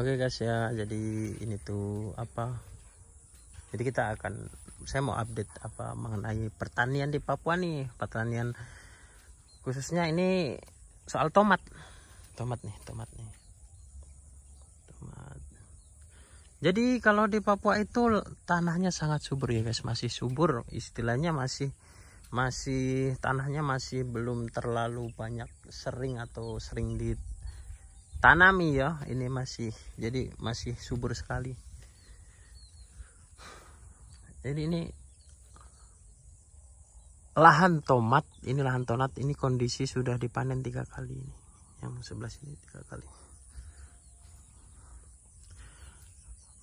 Oke guys ya, jadi ini tuh apa? Jadi kita akan saya mau update apa mengenai pertanian di Papua nih, pertanian khususnya ini soal tomat. Tomat nih, tomat nih. Tomat. Jadi kalau di Papua itu tanahnya sangat subur ya guys, masih subur, istilahnya masih masih tanahnya masih belum terlalu banyak sering atau sering di tanami ya ini masih jadi masih subur sekali jadi ini lahan tomat ini lahan tomat ini kondisi sudah dipanen tiga kali ini yang sebelah sini tiga kali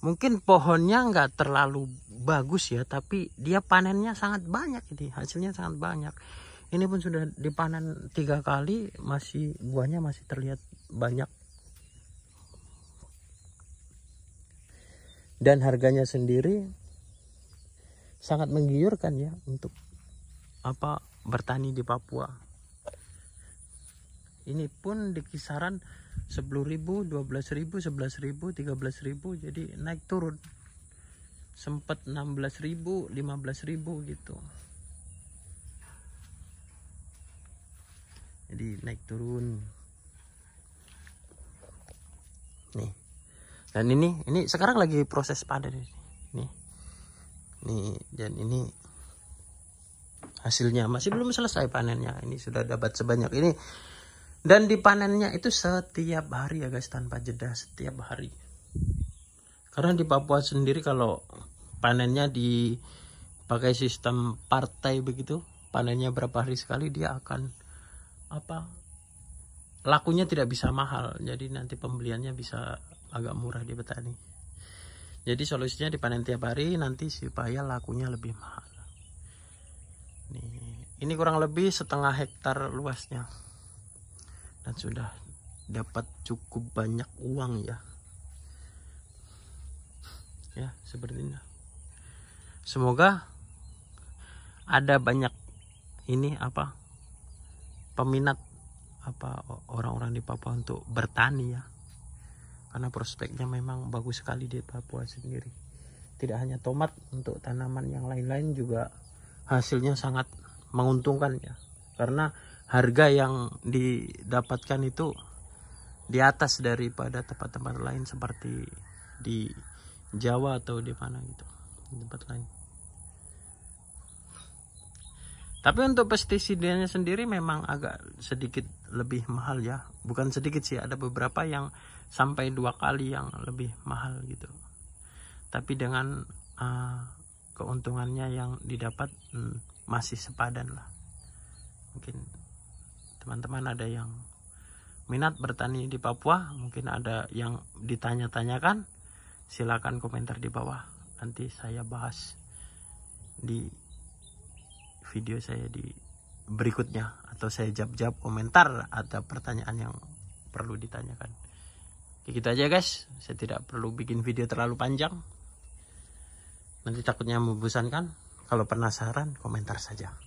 mungkin pohonnya nggak terlalu bagus ya tapi dia panennya sangat banyak ini hasilnya sangat banyak ini pun sudah dipanen tiga kali masih buahnya masih terlihat banyak dan harganya sendiri sangat menggiurkan ya untuk apa bertani di Papua. Ini pun di kisaran 10.000, 12.000, 11.000, 13.000 jadi naik turun. Sempat 16.000, 15.000 gitu. Jadi naik turun. Nih dan ini ini sekarang lagi proses panen ini nih nih dan ini hasilnya masih belum selesai panennya ini sudah dapat sebanyak ini dan dipanennya itu setiap hari ya guys tanpa jeda setiap hari karena di Papua sendiri kalau panennya dipakai sistem partai begitu panennya berapa hari sekali dia akan apa lakunya tidak bisa mahal jadi nanti pembeliannya bisa agak murah di petani jadi solusinya dipanen tiap hari nanti supaya lakunya lebih mahal nih ini kurang lebih setengah hektar luasnya dan sudah dapat cukup banyak uang ya ya seperti ini semoga ada banyak ini apa peminat apa orang-orang di Papua untuk bertani ya karena prospeknya memang bagus sekali di Papua sendiri tidak hanya tomat untuk tanaman yang lain-lain juga hasilnya sangat menguntungkan ya karena harga yang didapatkan itu di atas daripada tempat-tempat lain seperti di Jawa atau di mana gitu tempat lain tapi untuk pestisidanya sendiri memang agak sedikit lebih mahal ya. Bukan sedikit sih, ada beberapa yang sampai dua kali yang lebih mahal gitu. Tapi dengan uh, keuntungannya yang didapat hmm, masih sepadan lah. Mungkin teman-teman ada yang minat bertani di Papua, mungkin ada yang ditanya-tanyakan, silakan komentar di bawah. Nanti saya bahas di video saya di berikutnya atau saya jawab-jawab komentar atau pertanyaan yang perlu ditanyakan. Oke, gitu aja guys. Saya tidak perlu bikin video terlalu panjang. Nanti takutnya membosankan. Kalau penasaran, komentar saja.